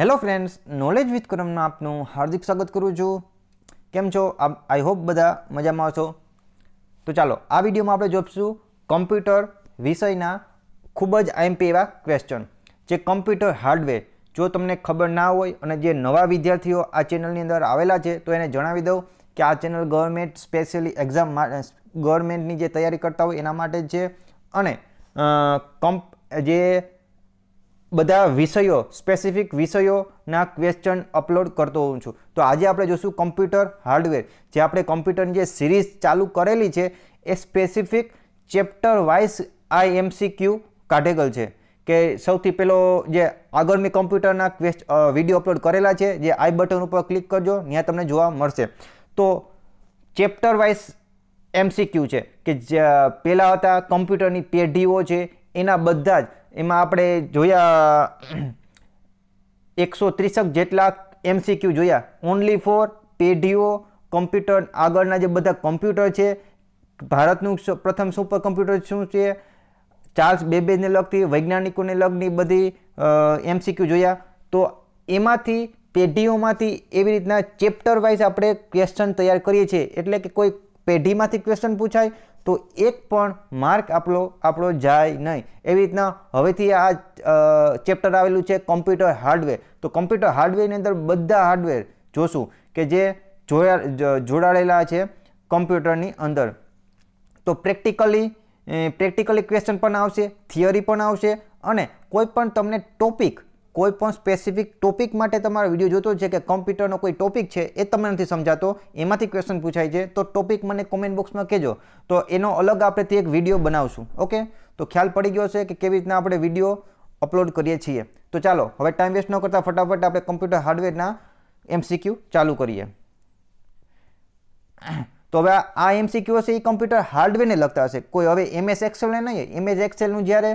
hello friends knowledge with કરમમાં આપનું હાર્દિક સ્વાગત કરું છું કેમ છો આઈ હોપ બધા મજામાં છો તો ચાલો આ વિડીયોમાં આપણે જોઈશું કમ્પ્યુટર વિષયના ખૂબ જ આઈએમપી એવા ક્વેશ્ચન જે કમ્પ્યુટર હાર્ડવેર જો તમને ખબર ના હોય અને જે નવા વિદ્યાર્થીઓ આ ચેનલની અંદર આવેલા છે તો એને જણાવી દઉં કે આ ચેનલ ગવર્મેન્ટ સ્પેશિયલી એક્ઝામ ગવર્મેન્ટની જે તૈયારી કરતા હોય એના માટે જ છે અને કમ્પ જે બધા વિષયો સ્પેસિફિક વિષયોના ક્વેશ્ચન અપલોડ કરતો હોઉં છું તો આજે આપણે જોશું કમ્પ્યુટર હાર્ડવેર જે આપણે કમ્પ્યુટરની જે સિરીઝ ચાલુ કરેલી છે એ સ્પેસિફિક ચેપ્ટર વાઇઝ આઈએમસીક્યુ કાઢેગલ છે કે સૌથી પહેલો જે આગળ મેં કમ્પ્યુટરના ક્વેસ્ટ વિડીયો અપલોડ કરેલા છે જે આઈ બટન ઉપર ક્લિક કરજો ત્યાં તમને જોવા મળશે તો ચેપ્ટર વાઇઝ એમસીક્યુ છે કે પહેલાં હતા કમ્પ્યુટરની પેઢીઓ છે એના બધા જ એમાં આપણે જોયા 130ક જેટલા एमसीक्यू જોયા ઓન્લી ફોર પેডিও કમ્પ્યુટર આગળના જે બધા કમ્પ્યુટર છે ભારત નું પ્રથમ સુપર કમ્પ્યુટર શું છે ચાર્લ્સ બેબેજ ને લગતી વૈજ્ઞાનિકો ને લગની બધી एमसीक्यू જોયા તો એમાંથી પેડિયો માંથી એવી રીતના ચેપ્ટર વાઈઝ આપણે ક્વેશ્ચન તૈયાર કરીએ છે એટલે કે કોઈ પેઢીમાંથી ક્વેશ્ચન પૂછાય તો એક પણ માર્ક આપણો આપણો જાય નહીં એવી રીતના હવેથી આ ચેપ્ટર આવેલું છે કોમ્પ્યુટર હાર્ડવેર તો કોમ્પ્યુટર હાર્ડવેરની અંદર બધા હાર્ડવેર જોશું કે જે જોડાયેલા છે કોમ્પ્યુટરની અંદર તો પ્રેક્ટિકલી પ્રેક્ટિકલી ક્વેશ્ચન પણ આવશે થિયરી પણ આવશે અને કોઈ પણ તમને ટોપિક કોઈ પણ સ્પેસિફિક ટોપિક માટે તમારો વિડીયો જોતો છે કે કોમ્પ્યુટરનો કોઈ ટોપિક છે એ તમને નથી સમજાતો એમાંથી ક્વેશ્ચન પૂછાય છે તો ટોપિક મને કોમેન્ટ બોક્સમાં કહેજો તો એનો અલગ આપણેથી એક વિડીયો બનાવશું ઓકે તો ખ્યાલ પડી ગયો છે કે કેવી રીતના આપણે વિડીયો અપલોડ કરીએ છીએ તો ચાલો હવે ટાઈમ વેસ્ટ ન કરતાં ફટાફટ આપણે કમ્પ્યુટર હાર્ડવેરના એમસીક્યુ ચાલુ કરીએ તો હવે આ એમસીક્યુ હશે એ કમ્પ્યુટર હાર્ડવેરને લગતા હશે કોઈ હવે એમએસ એક્સેલને નહીં એમએસ એક્સેલનું જ્યારે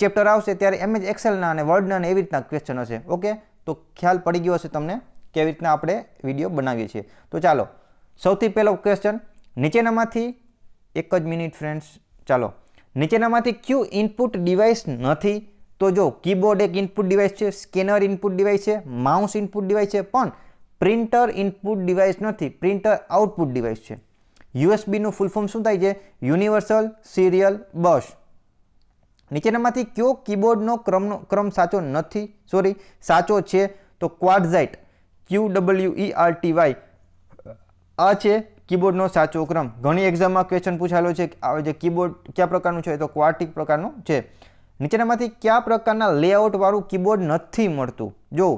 ચેપ્ટર આવશે ત્યારે એમ જ એક્સેલના અને વર્ડના અને એવી રીતના ક્વેશ્ચન છે ઓકે તો ખ્યાલ પડી ગયો હશે તમને કેવી રીતના આપણે વિડીયો બનાવીએ છીએ તો ચાલો સૌથી પહેલો ક્વેશ્ચન નીચેનામાંથી એક જ મિનિટ ફ્રેન્ડ્સ ચાલો નીચેનામાંથી ક્યુ ઇનપુટ ડિવાઇસ નથી તો જો કીબોર્ડ એક ઇનપુટ ડિવાઇસ છે સ્કેનર ઇનપુટ ડિવાઇસ છે માઉસ ઇનપુટ ડિવાઇસ છે પણ પ્રિન્ટર ઇનપુટ ડિવાઇસ નથી પ્રિન્ટર આઉટપુટ ડિવાઇસ છે યુએસબીનું ફૂલ ફોર્મ શું થાય છે યુનિવર્સલ સિરિયલ બસ નીચેનામાંથી કયો કીબોર્ડનો ક્રમનો ક્રમ સાચો નથી સોરી સાચો છે તો ક્વાડઝાઇટ Q W E e R T Y આ છે કીબોર્ડનો સાચો ક્રમ ઘણી એક્ઝામમાં ક્વેશ્ચન પૂછાયેલો છે આવે જે કીબોર્ડ કયા પ્રકારનું છે તો ક્વાર્ટિક પ્રકારનું છે નીચેનામાંથી કયા પ્રકારના લેઆઉટવાળું કીબોર્ડ નથી મળતું જો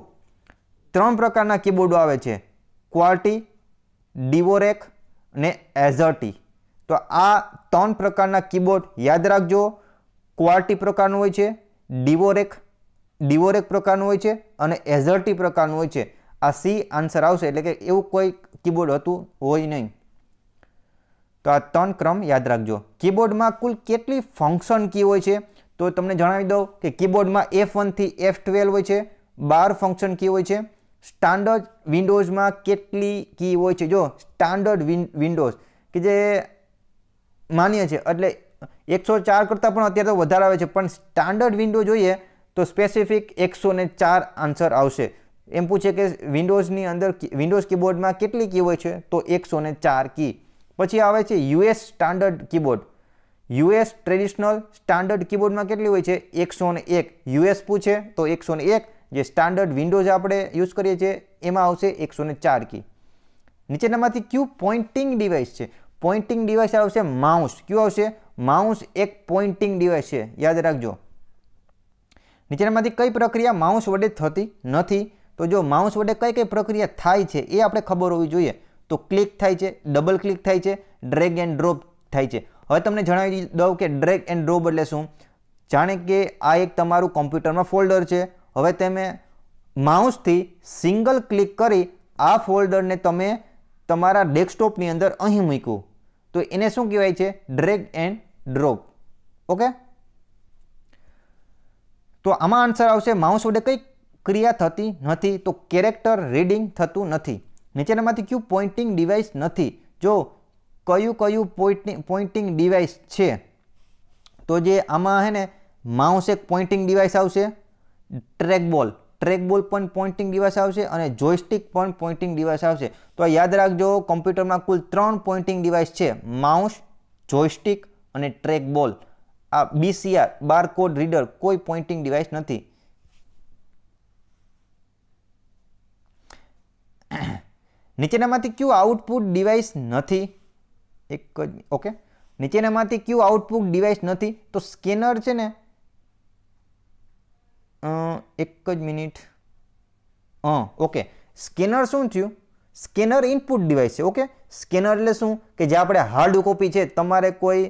ત્રણ પ્રકારના કીબોર્ડો આવે છે ક્વાર્ટી ડિવોરેક ને એઝર્ટી તો આ ત્રણ પ્રકારના કીબોર્ડ યાદ રાખજો ક્વાર્ટી પ્રકારનું હોય છે ડિવોરેક ડિવોરેક પ્રકારનું હોય છે અને એઝર્ટી પ્રકારનું હોય છે આ સી આન્સર આવશે એટલે કે એવું કોઈ કીબોર્ડ હતું હોય નહીં તો આ ત્રણ ક્રમ યાદ રાખજો કીબોર્ડમાં કુલ કેટલી ફંક્શન કી હોય છે તો તમને જણાવી દઉં કે કીબોર્ડમાં એફ વનથી એફ ટ્વેલ્વ હોય છે બાર ફંક્શન કી હોય છે સ્ટાન્ડર્ડ વિન્ડોઝમાં કેટલી કી હોય છે જો સ્ટાન્ડર્ડ વિન્ડોઝ કે જે માન્ય છે એટલે એકસો ચાર કરતાં પણ અત્યારે તો વધારે આવે છે પણ સ્ટાન્ડર્ડ વિન્ડો જોઈએ તો સ્પેસિફિક એકસો ને ચાર આન્સર આવશે એમ પૂછે કે વિન્ડોઝની અંદર વિન્ડોઝ કીબોર્ડમાં કેટલી કી હોય છે તો એકસો ને ચાર કી પછી આવે છે US standard keyboard US traditional standard કીબોર્ડમાં કેટલી હોય છે એકસો ને એક યુએસ પૂછે તો એકસો એક જે સ્ટાન્ડર્ડ વિન્ડોઝ આપણે યુઝ કરીએ છીએ એમાં આવશે એકસો ચાર કી નીચેનામાંથી ક્યુ પોઇન્ટિંગ ડિવાઇસ છે પોઇન્ટિંગ ડિવાઇસ આવશે માઉસ ક્યુ આવશે માઉસ એક પોઇન્ટિંગ ડિવાઇસ છે યાદ રાખજો નીચેનામાંથી કઈ પ્રક્રિયા માઉસ વડે થતી નથી તો જો માઉસ વડે કઈ કઈ પ્રક્રિયા થાય છે એ આપણે ખબર હોવી જોઈએ તો ક્લિક થાય છે ડબલ ક્લિક થાય છે ડ્રેગ એન્ડ ડ્રોપ થાય છે હવે તમને જણાવી દઉં કે ડ્રેગ એન્ડ ડ્રોપ એટલે શું જાણે કે આ એક તમારું કોમ્પ્યુટરમાં ફોલ્ડર છે હવે તમે માઉસથી સિંગલ ક્લિક કરી આ ફોલ્ડરને તમે તમારા ડેસ્કટોપની અંદર અહીં મૂક્યું તો એને શું કહેવાય છે ડ્રેગ એન્ડ ડ્રોપ ઓકે તો આમાં આન્સર આવશે માઉસ વડે કઈ ક્રિયા થતી નથી તો કેરેક્ટર રીડિંગ થતું નથી નીચેનામાંથી કયું પોઇન્ટિંગ ડિવાઇસ નથી જો કયું કયું પોઇન્ટિંગ પોઇન્ટિંગ ડિવાઇસ છે તો જે આમાં હે ને માઉસ એક પોઇન્ટિંગ ડિવાઇસ આવશે ટ્રેકબોલ ટ્રેકબોલ પણ પોઇન્ટિંગ ડિવાઇસ આવશે અને જોઈસ્ટિક પણ પોઇન્ટિંગ ડિવાઇસ આવશે તો યાદ રાખજો કોમ્પ્યુટરમાં કુલ ત્રણ પોઇન્ટિંગ ડિવાઇસ છે માઉસ જોઈસ્ટિક અને ટ્રેક બોલ આ બીસીઆર બાર કોડ રીડર કોઈ પોઇન્ટિંગ ડિવાઇસ નથી નીચેનામાંથી કયું આઉટપુટ ડિવાઇસ નથી એક જ ઓકે નીચેનામાંથી કયું આઉટપુટ ડિવાઇસ નથી તો સ્કેનર છે ને એક જ મિનિટ ઓકે સ્કેનર શું થયું સ્કેનર ઇનપુટ ડિવાઇસ છે ઓકે સ્કેનર એટલે શું કે જે આપણે હાર્ડ કોપી છે તમારે કોઈ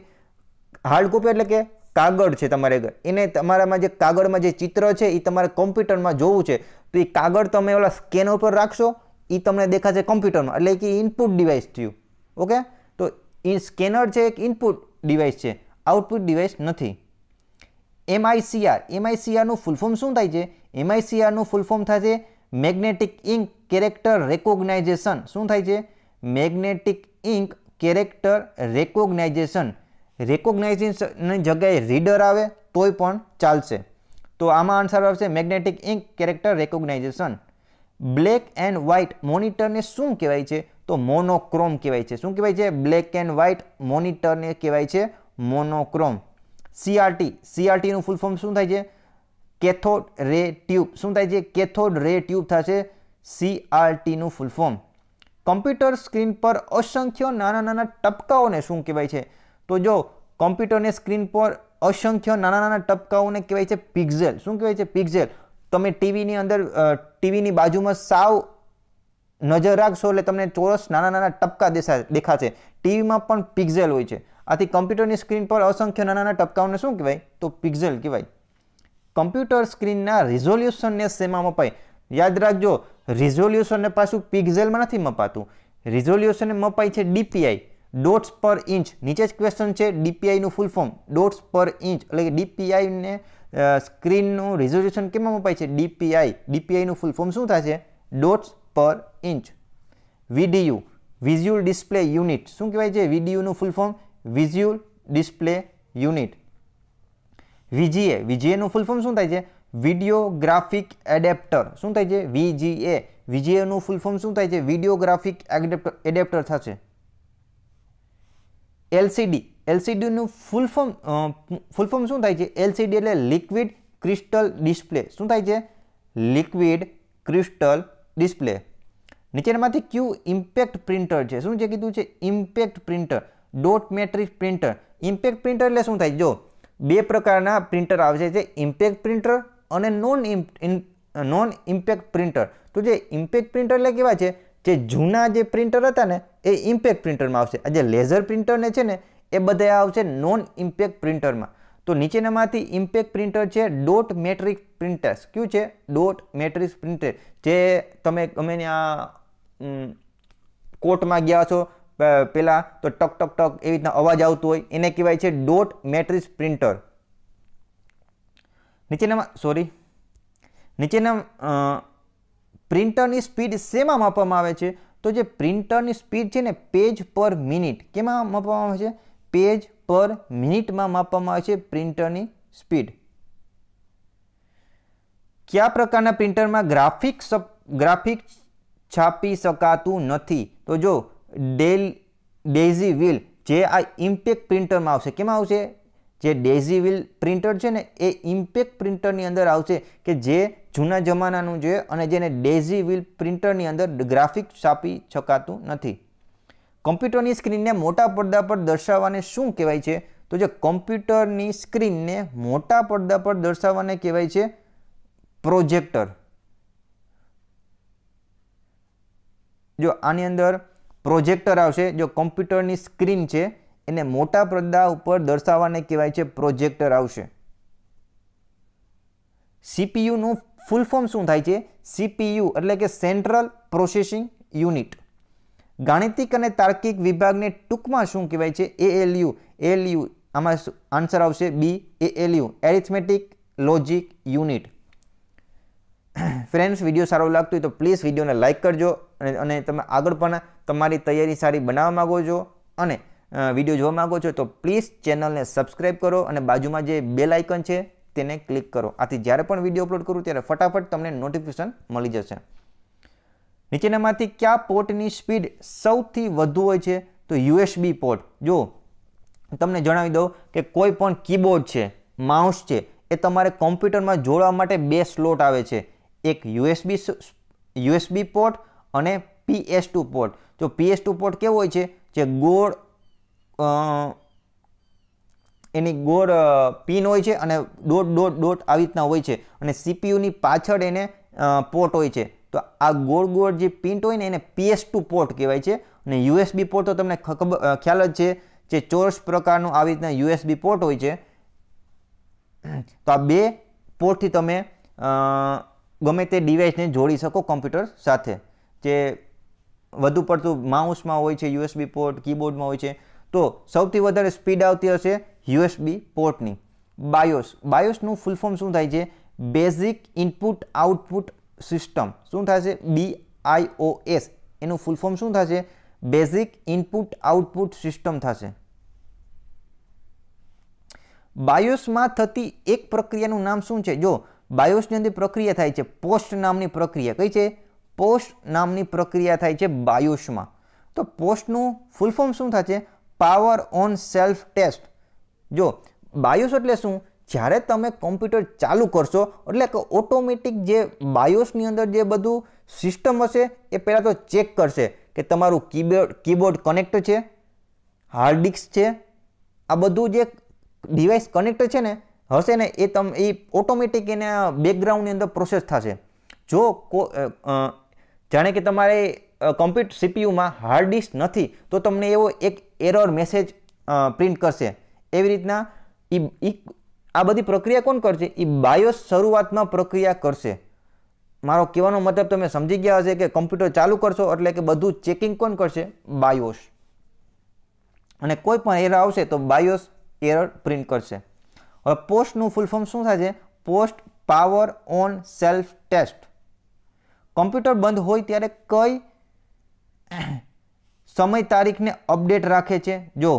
હાર્ડ કોપી એટલે કે કાગળ છે તમારે એને તમારામાં જે કાગળમાં જે ચિત્ર છે એ તમારે કોમ્પ્યુટરમાં જોવું છે તો એ કાગળ તમે ઓલા સ્કેનર પર રાખશો એ તમને દેખાશે કોમ્પ્યુટરમાં એટલે કે ઇનપુટ ડિવાઇસ થયું ઓકે તો એ સ્કેનર છે એક ઇનપુટ ડિવાઇસ છે આઉટપુટ ડિવાઇસ નથી એમઆઈસીઆર એમઆઈસીઆરનું ફૂલ ફોર્મ શું થાય છે એમઆઈસીઆરનું ફૂલ ફોર્મ થાય છે મેગ્નેટિક ઇન્ક કેરેક્ટર રેકોગ્નાઇઝેશન શું થાય છે મેગ્નેટિક ઇન્ક કેરેક્ટર રેકોગ્નાઇઝેશન રેકોગ્નાઇઝિંગની જગ્યાએ રીડર આવે તોય પણ ચાલશે તો આમાં આન્સર આવશે magnetic ink character recognization black and white મોનિટરને શું કહેવાય છે તો મોનોક્રોમ કહેવાય છે શું કહેવાય છે બ્લેક એન્ડ વ્હાઇટ મોનિટરને કહેવાય છે મોનોક્રોમ સીઆરટી સીઆરટીનું ફૂલ ફોર્મ શું થાય છે કેથોડ રે ટ્યુબ શું થાય છે કેથોડ રે ટ્યુબ થશે સીઆરટીનું ફૂલ ફોર્મ કમ્પ્યુટર સ્ક્રીન પર અસંખ્ય નાના નાના ટપકાઓને શું કહેવાય છે તો જો કોમ્પ્યુટરની સ્ક્રીન પર અસંખ્ય નાના નાના ટપકાઓને કહેવાય છે પિક્ઝેલ શું કહેવાય છે પિક્ઝેલ તમે ટીવીની અંદર ટીવીની બાજુમાં સાવ નજર રાખશો એટલે તમને ચોરસ નાના નાના ટપકા દેખાશે ટીવીમાં પણ પિક્ઝેલ હોય છે આથી કમ્પ્યુટરની સ્ક્રીન પર અસંખ્ય નાના નાના ટપકાઓને શું કહેવાય તો પિક્ઝેલ કહેવાય કમ્પ્યુટર સ્ક્રીનના રિઝોલ્યુશનને શેમાં મપાય યાદ રાખજો રિઝોલ્યુશનને પાછું પિક્ઝેલમાં નથી મપાતું રિઝોલ્યુશનને મપાય છે ડીપીઆઈ ડોટ્સ પર ઇંચ નીચે જ ક્વેશ્ચન છે ડીપીઆઈનું full form dots per inch એટલે કે ડીપીઆઈને સ્ક્રીનનું રિઝોલ્યુશન કેમ અપાય છે ડીપીઆઈ ડીપીઆઈનું ફૂલ ફોર્મ શું થાય છે dots per inch VDU visual display unit શું કહેવાય છે વીડીયુનું full form visual display unit VGA વીજીએનું ફૂલ ફોર્મ શું થાય છે વિડિયોગ્રાફિક એડેપ્ટર શું થાય છે વીજીએ વીજીએનું ફૂલ ફોર્મ શું થાય છે વિડિયોગ્રાફિક એડેપ્ટર એડેપ્ટર થશે એલસીડી એલસીડીનું ફૂલ ફોર્મ ફૂલ ફોર્મ શું થાય છે એલસીડી એટલે લિક્વિડ ક્રિસ્ટલ ડિસ્પ્લે શું થાય છે લિક્વિડ ક્રિસ્ટલ ડિસ્પ્લે નીચેનામાંથી ક્યુ ઇમ્પેક્ટ પ્રિન્ટર છે શું છે કીધું છે impact printer dot matrix printer impact printer એટલે શું થાય જો બે પ્રકારના પ્રિન્ટર આવશે જે ઇમ્પેક્ટ પ્રિન્ટર અને નોન નોન ઇમ્પેક્ટ પ્રિન્ટર તો જે ઇમ્પેક્ટ પ્રિન્ટર એટલે કેવા છે જે જૂના જે પ્રિન્ટર હતા ને એ ઇમ્પેક્ટ પ્રિન્ટરમાં આવશે આ જે લેઝર પ્રિન્ટરને છે ને એ બધા આવશે નોન ઇમ્પેક્ટ પ્રિન્ટરમાં તો નીચેનામાંથી ઇમ્પેક્ટ પ્રિન્ટર છે ડોટ મેટ્રિક પ્રિન્ટર્સ કયું છે ડોટ મેટ્રિક પ્રિન્ટર જે તમે અમે આ કોર્ટમાં ગયા છો પહેલાં તો ટક ટક ટક એવી રીતના અવાજ આવતો હોય એને કહેવાય છે ડોટ મેટ્રિક પ્રિન્ટર નીચેનામાં સોરી નીચેના પ્રિન્ટરની સ્પીડ શેમાં માપવામાં આવે છે તો જે પ્રિન્ટરની સ્પીડ છે ને પેજ પર મિનિટ કેમાં માપવામાં આવે છે પેજ પર મિનિટમાં માપવામાં આવે છે પ્રિન્ટરની સ્પીડ કયા પ્રકારના પ્રિન્ટરમાં ગ્રાફિક ગ્રાફિક છાપી શકાતું નથી તો જો ડેલ ડેઝી વ્હીલ જે આ ઇમ્પેક્ટ પ્રિન્ટરમાં આવશે કેમાં આવશે જે ડેઝી વિલ પ્રિન્ટર છે ને એ ઇમ્પેક્ટ પ્રિન્ટરની અંદર આવશે કે જે જૂના જમાનાનું છે અને જેને ડેઝી વિલ પ્રિન્ટરની અંદર ગ્રાફિક છાપી શકાતું નથી કોમ્પ્યુટરની સ્ક્રીનને મોટા પડદા પર દર્શાવવાને શું કહેવાય છે તો જે કોમ્પ્યુટરની સ્ક્રીનને મોટા પડદા પર દર્શાવવાને કહેવાય છે પ્રોજેક્ટર જો આની અંદર પ્રોજેક્ટર આવશે જો કોમ્પ્યુટરની સ્ક્રીન છે એને મોટા પડદા ઉપર દર્શાવવાને કહેવાય છે પ્રોજેક્ટર આવશે સીપીયુનું ફૂલ ફોર્મ શું થાય છે સીપીયુ એટલે કે સેન્ટ્રલ પ્રોસેસિંગ યુનિટ ગાણિતિક અને તાર્કિક વિભાગને ટૂંકમાં શું કહેવાય છે એએલયુ એલયુ આમાં આન્સર આવશે B ALU arithmetic logic unit friends video સારો લાગતો હોય તો પ્લીઝ વિડીયોને લાઇક કરજો અને તમે આગળ પણ તમારી તૈયારી સારી બનાવવા માગો છો અને વિડીયો જોવા માગો છો તો પ્લીઝ ચેનલને સબસ્ક્રાઈબ કરો અને બાજુમાં જે બેલ આઇકન છે તેને ક્લિક કરો આથી જ્યારે પણ વિડીયો અપલોડ કરું ત્યારે ફટાફટ તમને નોટિફિકેશન મળી જશે નીચેનામાંથી કયા પોર્ટની સ્પીડ સૌથી વધુ હોય છે તો યુએસબી પોર્ટ જો તમને જણાવી દઉં કે કોઈ પણ કીબોર્ડ છે માઉસ છે એ તમારે કોમ્પ્યુટરમાં જોડવા માટે બે સ્લોટ આવે છે એક યુએસબી યુએસબી પોર્ટ અને પીએસ ટુ પોર્ટ જો પીએસ ટુ પોર્ટ કેવો હોય છે જે ગોળ એની ગોળ પિન હોય છે અને ડોટ ડોટ ડોટ આવી રીતના હોય છે અને સીપીયુની પાછળ એને પોર્ટ હોય છે તો આ ગોળ ગોળ જે પિન્ટ હોય ને એને પીએસ ટુ પોર્ટ કહેવાય છે અને યુએસબી પોર્ટ તો તમને ખ્યાલ જ છે જે ચોરસ પ્રકારનું આવી રીતના યુએસબી પોર્ટ હોય છે તો આ બે પોર્ટથી તમે ગમે તે ડિવાઇસને જોડી શકો કમ્પ્યુટર સાથે જે વધુ પડતું માઉસમાં હોય છે યુએસબી પોર્ટ કીબોર્ડમાં હોય છે તો સૌથી વધારે સ્પીડ આવતી હશે યુએસબી પોર્ટની બાયોસ બાયોસનું ફૂલ ફોર્મ શું થાય છે બેઝિક ઇનપુટ આઉટપુટ સિસ્ટમ શું થશે બીઆઈઓએસ એનું ફૂલ ફોર્મ શું થશે બેઝિક ઇનપુટ આઉટપુટ સિસ્ટમ થશે બાયોસમાં થતી એક પ્રક્રિયાનું નામ શું છે જો બાયોસની અંદર પ્રક્રિયા થાય છે પોસ્ટ નામની પ્રક્રિયા કઈ છે પોસ્ટ નામની પ્રક્રિયા થાય છે બાયોસમાં તો પોસ્ટનું ફૂલ ફોર્મ શું થશે પાવર ઓન સેલ્ફ ટેસ્ટ જો બાયોસ એટલે શું જ્યારે તમે કોમ્પ્યુટર ચાલુ કરશો એટલે કે ઓટોમેટિક જે બાયોસની અંદર જે બધું સિસ્ટમ હશે એ પહેલાં તો ચેક કરશે કે તમારું કીબોર્ડ કીબોર્ડ કનેક્ટ છે હાર્ડ ડિસ્ક છે આ બધું જે ડિવાઇસ કનેક્ટ છે ને હશે ને એ તમ એ ઓટોમેટિક એને બેકગ્રાઉન્ડની અંદર પ્રોસેસ થશે જો કો જાણે કે તમારે કમ્પ્યુટર સીપીયુમાં હાર્ડ ડિસ્ક નથી તો તમને એવો એક એરર મેસેજ પ્રિન્ટ કરશે એવી રીતના એ આ બધી પ્રક્રિયા કોણ કરશે એ બાયોસ શરૂઆતમાં પ્રક્રિયા કરશે મારો કહેવાનો મતલબ તમે સમજી ગયા હશે કે કમ્પ્યુટર ચાલુ કરશો એટલે કે બધું ચેકિંગ કોણ કરશે બાયોસ અને કોઈ પણ એરર આવશે તો બાયોસ એરર પ્રિન્ટ કરશે હવે પોસ્ટનું ફૂલ ફોર્મ શું છે POST power on self test computer બંધ હોય ત્યારે કઈ સમય તારીખને અપડેટ રાખે છે જો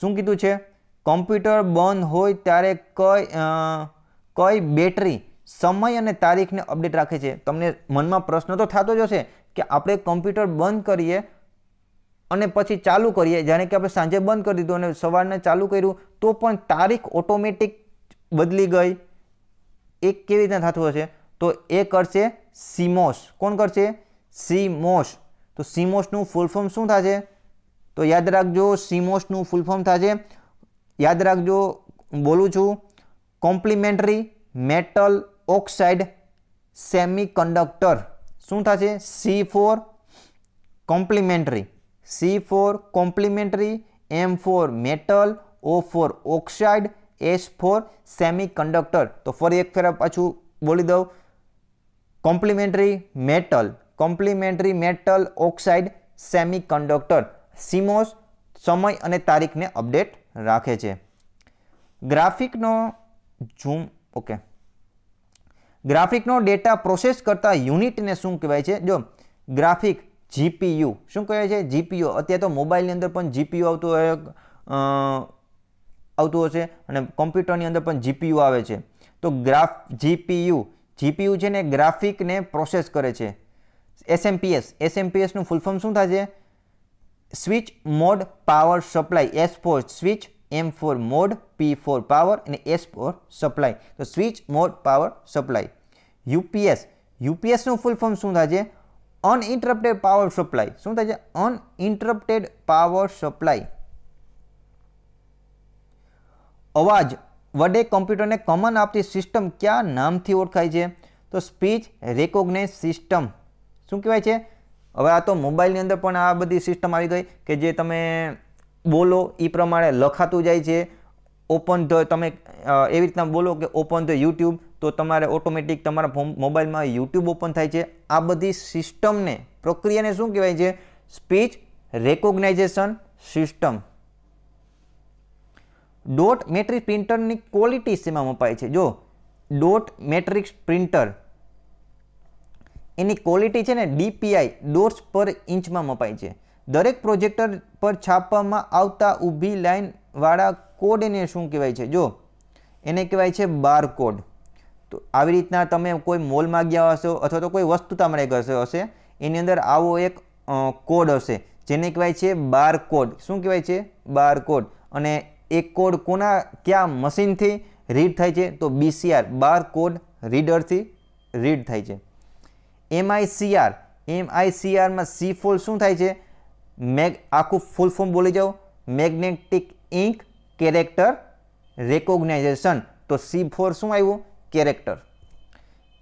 શું કીધું છે કોમ્પ્યુટર બંધ હોય ત્યારે કઈ કઈ બેટરી સમય અને તારીખને અપડેટ રાખે છે તમને મનમાં પ્રશ્ન તો થતો જ હશે કે આપણે કોમ્પ્યુટર બંધ કરીએ અને પછી ચાલુ કરીએ જાણે કે આપણે સાંજે બંધ કરી દીધું અને સવારને ચાલુ કર્યું તો પણ તારીખ ઓટોમેટિક બદલી ગઈ એ કેવી રીતના થતું હશે તો એ કરશે સીમોસ કોણ કરશે સીમોસ તો સીમોસનું ફૂલ ફોર્મ શું થશે તો યાદ રાખજો સીમોસનું ફૂલ ફોર્મ થશે યાદ રાખજો બોલું છું કોમ્પ્લિમેન્ટરી મેટલ ઓક્સાઇડ સેમિકન્ડક્ટર શું થશે C for complementary C for complementary M for metal O for oxide S for semiconductor તો ફરી એક ફેરા પાછું બોલી દઉં complementary metal complementary metal oxide semiconductor CMOS સમય અને તારીખને અપડેટ રાખે છે ગ્રાફિકનો ઝૂમ ઓકે ગ્રાફિકનો ડેટા પ્રોસેસ કરતા યુનિટને શું કહેવાય છે જો ગ્રાફિક જીપીયુ શું કહેવાય છે જીપીયુ અત્યારે તો મોબાઈલની અંદર પણ જીપીયુ આવતું હોય આવતું હશે અને કોમ્પ્યુટરની અંદર પણ જીપીયુ આવે છે તો ગ્રાફ જીપીયુ જીપીયુ છે ને ગ્રાફિકને પ્રોસેસ કરે છે એસએમપીએસ એસએમપીએસનું ફૂલ ફોર્મ શું થશે switch mode power supply S for switch M for mode P for power અને એસ ફોર સપ્લાય તો switch mode power supply UPS યુપીએસનું ફૂલ ફોર્મ શું થશે અનઇન્ટરપ્ટેડ પાવર સપ્લાય શું થશે અનઇન્ટરપ્ટેડ પાવર સપ્લાય અવાજ વડે કોમ્પ્યુટરને કમન આપતી સિસ્ટમ કયા નામથી ઓળખાય છે તો સ્પીચ રેકોગ્નાઇઝ સિસ્ટમ શું કહેવાય છે હવે આ તો મોબાઈલની અંદર પણ આ બધી સિસ્ટમ આવી ગઈ કે જે તમે બોલો એ પ્રમાણે લખાતું જાય છે ઓપન ધ તમે એવી રીતના બોલો કે ઓપન ધ યુટ્યુબ તો તમારે ઓટોમેટિક તમારા મોબાઈલમાં યુટ્યુબ ઓપન થાય છે આ બધી સિસ્ટમને પ્રક્રિયાને શું કહેવાય છે speech recognization system dot matrix પ્રિન્ટરની ક્વોલિટી શેમાં અપાય છે જો ડોટ મેટ્રિક્સ પ્રિન્ટર એની ક્વોલિટી છે ને ડીપીઆઈ ડોર્સ પર ઇંચમાં મપાય છે દરેક પ્રોજેક્ટર પર છાપવામાં આવતા ઊભી લાઇનવાળા કોડને શું કહેવાય છે જો એને કહેવાય છે બાર કોડ તો આવી રીતના તમે કોઈ મોલમાં ગયા હશો અથવા તો કોઈ વસ્તુ તમારે કરશે હશે એની અંદર આવો એક કોડ હશે જેને કહેવાય છે બાર કોડ શું કહેવાય છે બાર કોડ અને એ કોડ કોના ક્યાં મશીનથી રીડ થાય છે તો બીસીઆર બાર કોડ રીડરથી રીડ થાય છે એમઆઈસીઆર એમઆઈસીઆરમાં સી ફોલ શું થાય છે મેગ આખું ફૂલ ફોર્મ બોલી જાઓ મેગ્નેટિક ઇન્ક કેરેક્ટર રેકોગ્નાઇઝેશન તો સી ફોર શું આવ્યું કેરેક્ટર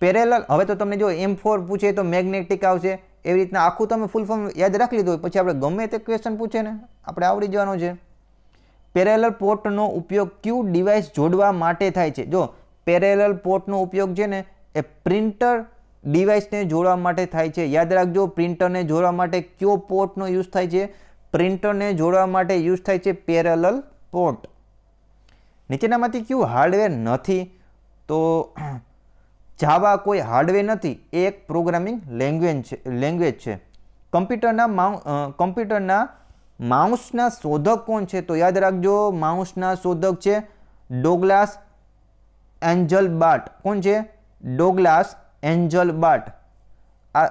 પેરેલલ હવે તો તમને જો એમ ફોર પૂછે તો મેગ્નેટિક આવશે એવી રીતના આખું તમે ફૂલ ફોર્મ યાદ રાખી લીધું હોય પછી આપણે ગમે તે ક્વેશ્ચન પૂછે ને આપણે આવડી જવાનું છે પેરેલલ પોર્ટનો ઉપયોગ ક્યુ ડિવાઇસ જોડવા માટે થાય છે જો પેરેલલ પોર્ટનો ઉપયોગ છે ને એ પ્રિન્ટર ડિવાઇસને જોડવા માટે થાય છે યાદ રાખજો પ્રિન્ટરને જોડવા માટે કયો પોર્ટનો યુઝ થાય છે પ્રિન્ટરને જોડવા માટે યુઝ થાય છે પેરેલલ પોર્ટ નીચેનામાંથી કયું હાર્ડવેર નથી તો જાવા કોઈ હાર્ડવેર નથી એ એક પ્રોગ્રામિંગ લેંગ્વેજ છે લેંગ્વેજ છે કમ્પ્યુટરના માઉ કમ્પ્યુટરના માઉસના શોધક કોણ છે તો યાદ રાખજો માઉસના શોધક છે ડોગલાસ એન્જલ બાટ કોણ છે ડોગલાસ એન્જલ બાટ આ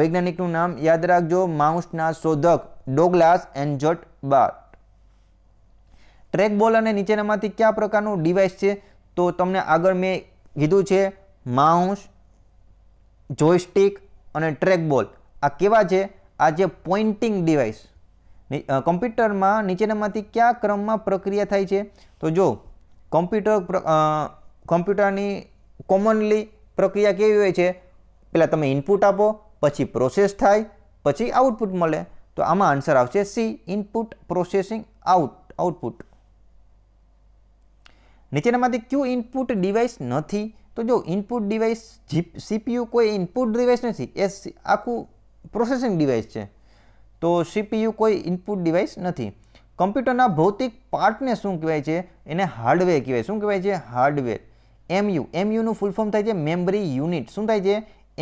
વૈજ્ઞાનિકનું નામ યાદ રાખજો માઉસના શોધક ડોગલાસ એન્જોટ બાટ ટ્રેક બોલ અને નીચેનામાંથી કયા પ્રકારનું ડિવાઇસ છે તો તમને આગળ મેં કીધું છે માઉસ જોયસ્ટિક અને ટ્રેક બોલ આ કેવા છે આ જે પોઇન્ટિંગ ડિવાઇસ કમ્પ્યુટરમાં નીચેનામાંથી કયા ક્રમમાં પ્રક્રિયા થાય છે તો જો કમ્પ્યુટર કમ્પ્યુટરની કોમનલી પ્રક્રિયા કેવી હોય છે પહેલાં તમે ઇનપુટ આપો પછી પ્રોસેસ થાય પછી આઉટપુટ મળે તો આમાં આન્સર આવશે C input processing out output નીચેનામાંથી ક્યુ ઇનપુટ ડિવાઇસ નથી તો જો ઇનપુટ ડિવાઇસ જીપ સીપીયુ કોઈ ઇનપુટ ડિવાઇસ નથી એ આખું પ્રોસેસિંગ ડિવાઇસ છે તો સીપીયુ કોઈ ઇનપુટ ડિવાઇસ નથી કમ્પ્યુટરના ભૌતિક પાર્ટને શું કહેવાય છે એને હાર્ડવેર કહેવાય શું કહેવાય છે હાર્ડવેર એમયુ એમયુનું ફૂલ ફોર્મ થાય છે મેમરી યુનિટ શું થાય છે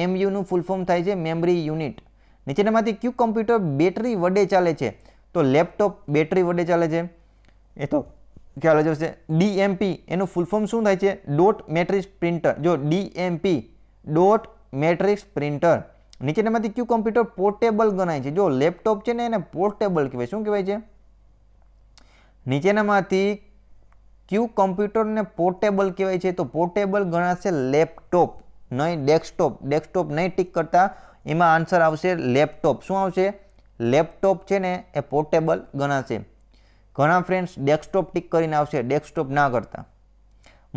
એમયુનું ફૂલ ફોર્મ થાય છે મેમરી યુનિટ નીચેનામાંથી ક્યુ કમ્પ્યુટર બેટરી વડે ચાલે છે તો લેપટોપ બેટરી વડે ચાલે છે એ તો ખ્યાલ જ હશે ડીએમપી એનું ફૂલ ફોર્મ શું થાય છે ડોટ મેટ્રિક્સ પ્રિન્ટર જો ડીએમપી ડોટ મેટ્રિક્સ પ્રિન્ટર નીચેનામાંથી ક્યુ કમ્પ્યુટર પોર્ટેબલ ગણાય છે જો લેપટોપ છે ને એને પોર્ટેબલ કહેવાય શું કહેવાય છે નીચેનામાંથી કયું કમ્પ્યુટરને પોર્ટેબલ કહેવાય છે તો પોર્ટેબલ ગણાશે લેપટોપ નહીં ડેસ્કટોપ ડેસ્કટોપ નહીં ટીક કરતા એમાં આન્સર આવશે લેપટોપ શું આવશે લેપટોપ છે ને એ પોર્ટેબલ ગણાશે ઘણા ફ્રેન્ડ્સ ડેસ્કટોપ ટીક કરીને આવશે ડેસ્કટોપ ના કરતા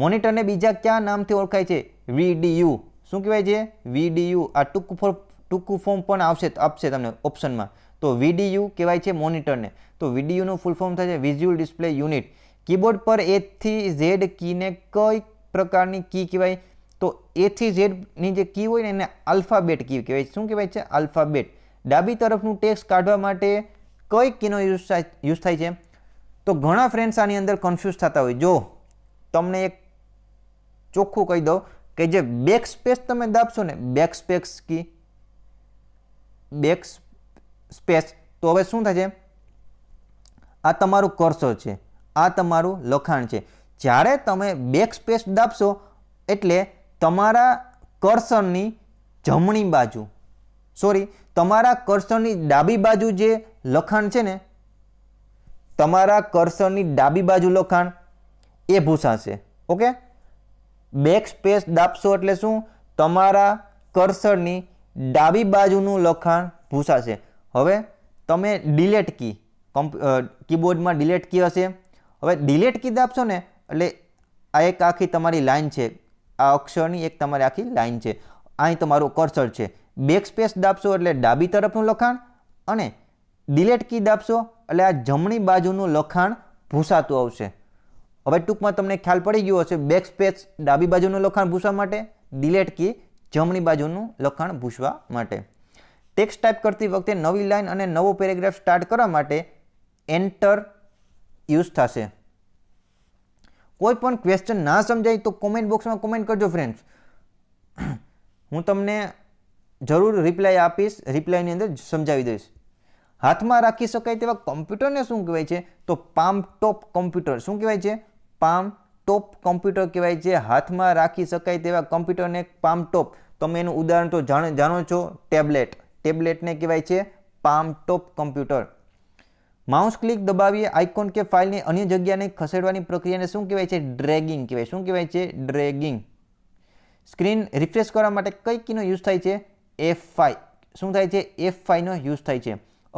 મોનિટરને બીજા કયા નામથી ઓળખાય છે વીડીયુ શું કહેવાય છે વીડીયુ આ ટૂંકું ફોર ટૂંકું ફોર્મ પણ આવશે આપશે તમને ઓપ્શનમાં તો વીડીયુ કહેવાય છે મોનિટરને તો વીડીયુનું ફૂલ ફોર્મ થાય છે વિઝ્યુઅલ ડિસ્પ્લે યુનિટ કીબોર્ડ પર એથી ઝેડ કીને કઈ પ્રકારની કી કહેવાય તો એથી ઝેડની જે કી હોય ને એને આલ્ફાબેટ કી કહેવાય શું કહેવાય છે આલ્ફાબેટ ડાબી તરફનું ટેક્સ કાઢવા માટે કઈ કીનો યુઝ યુઝ થાય છે તો ઘણા ફ્રેન્ડ્સ આની અંદર કન્ફ્યુઝ થતા હોય જો તમને એક ચોખ્ખું કહી દઉં કે જે બેક સ્પેસ તમે દાબશો ને back space key back space તો હવે શું થશે આ તમારું કર્સર છે આ તમારું લખાણ છે જ્યારે તમે બેક સ્પેસ દાબશો એટલે તમારા કર્સરની જમણી બાજુ સોરી તમારા કર્સરની ડાબી બાજુ જે લખાણ છે ને તમારા કર્સરની ડાબી બાજુ લખાણ એ ભૂસાશે ઓકે બેક સ્પેસ દાબશો એટલે શું તમારા કર્સરની ડાબી બાજુનું લખાણ ભૂસાશે હવે તમે ડિલેટ કી કમ્પ કીબોર્ડમાં ડિલેટ કી હશે હવે ડિલેટ કી દાબશો ને એટલે આ એક આખી તમારી લાઈન છે આ અક્ષરની એક તમારી આખી લાઇન છે અહીં તમારું કર્સર છે બેક સ્પેસ દાબશો એટલે ડાબી તરફનું લખાણ અને ડિલેટ કી દાબશો એટલે આ જમણી બાજુનું લખાણ ભૂસાતું આવશે હવે ટૂંકમાં તમને ખ્યાલ પડી ગયો હશે બેક સ્પેસ ડાબી બાજુનું લખાણ ભૂસવા માટે ડિલેટ કી જમણી બાજુનું લખાણ ભૂસવા માટે ટેક્સ ટાઈપ કરતી વખતે નવી લાઈન અને નવો પેરેગ્રાફ સ્ટાર્ટ કરવા માટે એન્ટર યુઝ થશે કોઈ પણ ક્વેશ્ચન ના સમજાય તો કોમેન્ટ બોક્સમાં કોમેન્ટ કરજો ફ્રેન્ડ્સ હું તમને જરૂર રિપ્લાય આપીશ રિપ્લાયની અંદર સમજાવી દઈશ હાથમાં રાખી શકાય તેવા કોમ્પ્યુટરને શું કહેવાય છે તો પામ ટોપ કોમ્પ્યુટર શું કહેવાય છે પામ ટોપ કોમ્પ્યુટર કહેવાય છે હાથમાં રાખી શકાય તેવા કોમ્પ્યુટરને પામ ટોપ તમે એનું ઉદાહરણ તો જાણો છો ટેબ્લેટ ટેબ્લેટને કહેવાય છે palm top computer mouse click દબાવીએ આઇકોન કે ફાઇલને અન્ય જગ્યાને ખસેડવાની પ્રક્રિયાને શું કહેવાય છે ડ્રેગિંગ કહેવાય શું કહેવાય છે ડ્રેગિંગ સ્ક્રીન રિફ્રેશ કરવા માટે કઈ કીનો યુઝ થાય છે એફ શું થાય છે એફ નો યુઝ થાય છે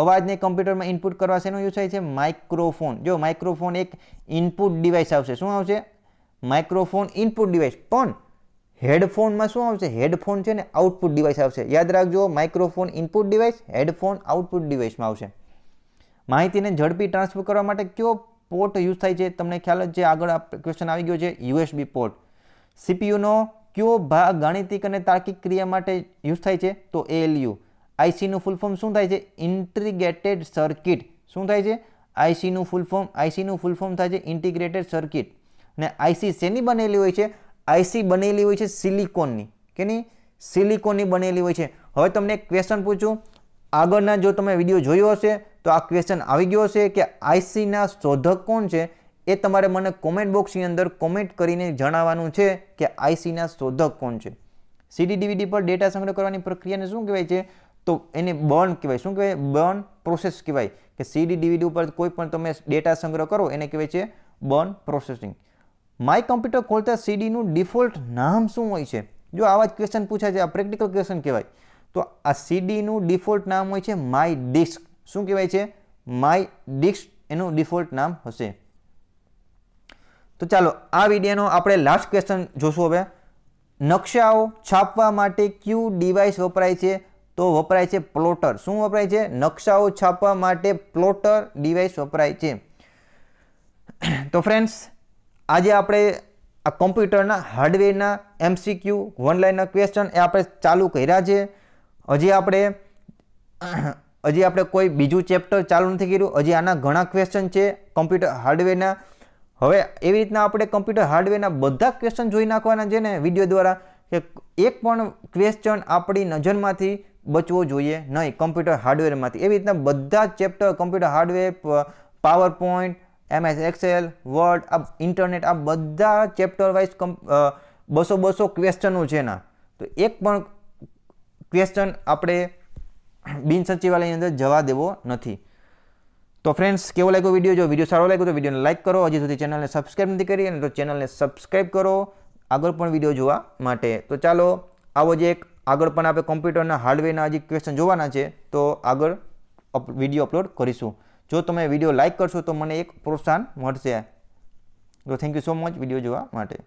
અવાજને કમ્પ્યુટરમાં ઇનપુટ કરવા શેનો યુઝ થાય છે માઇક્રોફોન જો માઇક્રોફોન એક ઇનપુટ ડિવાઇસ આવશે શું આવશે માઇક્રોફોન ઇનપુટ ડિવાઇસ પણ હેડફોનમાં શું આવશે હેડફોન છે ને આઉટપુટ ડિવાઇસ આવશે યાદ રાખજો microphone input device headphone output ડિવાઇસમાં આવશે માહિતીને ઝડપી ટ્રાન્સફર કરવા માટે કયો પોર્ટ યુઝ થાય છે તમને ખ્યાલ જ છે આગળ ક્વેશ્ચન આવી ગયો છે યુએસબી પોર્ટ સીપીયુનો કયો ભાગ ગાણિતિક અને તાર્કિક ક્રિયા માટે યુઝ થાય છે તો એએલયુ આઈસીનું ફૂલ ફોર્મ શું થાય છે ઇન્ટ્રીગેટેડ સર્કિટ શું થાય છે આઈસીનું ફૂલ ફોર્મ આઈસીનું ફૂલ ફોર્મ થાય છે ઇન્ટિગ્રેટેડ સર્કિટ અને આઈસી શેની બનેલી હોય છે આઈસી બનેલી હોય છે સિલિકોનની કેની સિલિકોનની બનેલી હોય છે હવે તમને એક ક્વેશ્ચન પૂછું આગળના જો તમે વિડીયો જોયો હશે તો આ ક્વેશ્ચન આવી ગયો હશે કે આઈસીના શોધક કોણ છે એ તમારે મને કોમેન્ટ બોક્સની અંદર કોમેન્ટ કરીને જણાવવાનું છે કે આઈસીના શોધક કોણ છે સીડી ડીવીડી પર ડેટા સંગ્રહ કરવાની પ્રક્રિયાને શું કહેવાય છે તો એને બર્ન કહેવાય શું કહેવાય બર્ન પ્રોસેસ કહેવાય કે સીડી ડીવીડી ઉપર કોઈ પણ તમે ડેટા સંગ્રહ કરો એને કહેવાય છે બર્ન પ્રોસેસિંગ માય કમ્પ્યુટર ખોલતા સીડીનું ડિફોલ્ટ નામ શું હોય છે જો આવા જ ક્વેશ્ચન પૂછાય છે આ પ્રેક્ટિકલ ક્વેશ્ચન કહેવાય તો આ સીડીનું ડિફોલ્ટ નામ હોય છે માય ડિસ્ક શું કહેવાય છે માય ડિસ્ક એનું ડિફોલ્ટ નામ હશે તો ચાલો આ વિડીયોનો આપણે લાસ્ટ ક્વેશ્ચન જોશું હવે નકશાઓ છાપવા માટે ક્યુ ડિવાઇસ વપરાય છે તો વપરાય છે પ્લોટર શું વપરાય છે નકશાઓ છાપવા માટે પ્લોટર ડિવાઇસ વપરાય છે તો ફ્રેન્ડ્સ આજે આપણે આ કોમ્પ્યુટરના હાર્ડવેરના એમસીક્યુ વન લાઈનના ક્વેશ્ચન એ આપણે ચાલુ કર્યા છે હજી આપણે હજી આપણે કોઈ બીજું ચેપ્ટર ચાલુ નથી કર્યું હજી આના ઘણા ક્વેશ્ચન છે કમ્પ્યુટર હાર્ડવેરના હવે એવી રીતના આપણે કમ્પ્યુટર હાર્ડવેરના બધા ક્વેશ્ચન જોઈ નાખવાના છે ને વિડીયો દ્વારા કે એક પણ ક્વેશ્ચન આપણી નજરમાંથી બચવો જોઈએ નહીં કમ્પ્યુટર હાર્ડવેરમાંથી એવી રીતના બધા chapter computer hardware power point MS Excel Word આ ઇન્ટરનેટ આ બધા ચેપ્ટર વાઇઝ બસો બસો ક્વેશ્ચનો છે એના તો એક પણ ક્વેશ્ચન આપણે બિન સચિવાલયની અંદર જવા દેવો નથી તો ફ્રેન્ડ્સ કેવો લાગ્યો વિડીયો જો વિડીયો સારો લાગ્યો તો વિડીયોને લાઇક કરો હજી સુધી ચેનલને સબસ્ક્રાઈબ નથી કરી અને તો ચેનલને સબસ્ક્રાઈબ કરો આગળ પણ વિડીયો જોવા માટે તો ચાલો આવો જે એક આગળ પણ આપણે કોમ્પ્યુટરના હાર્ડવેરના હજી ક્વેશ્ચન જોવાના છે તો આગળ વિડીયો અપલોડ કરીશું જો તમે વિડીયો લાઇક કરશો તો મને એક પ્રોત્સાહન મળશે તો thank you so much video જોવા માટે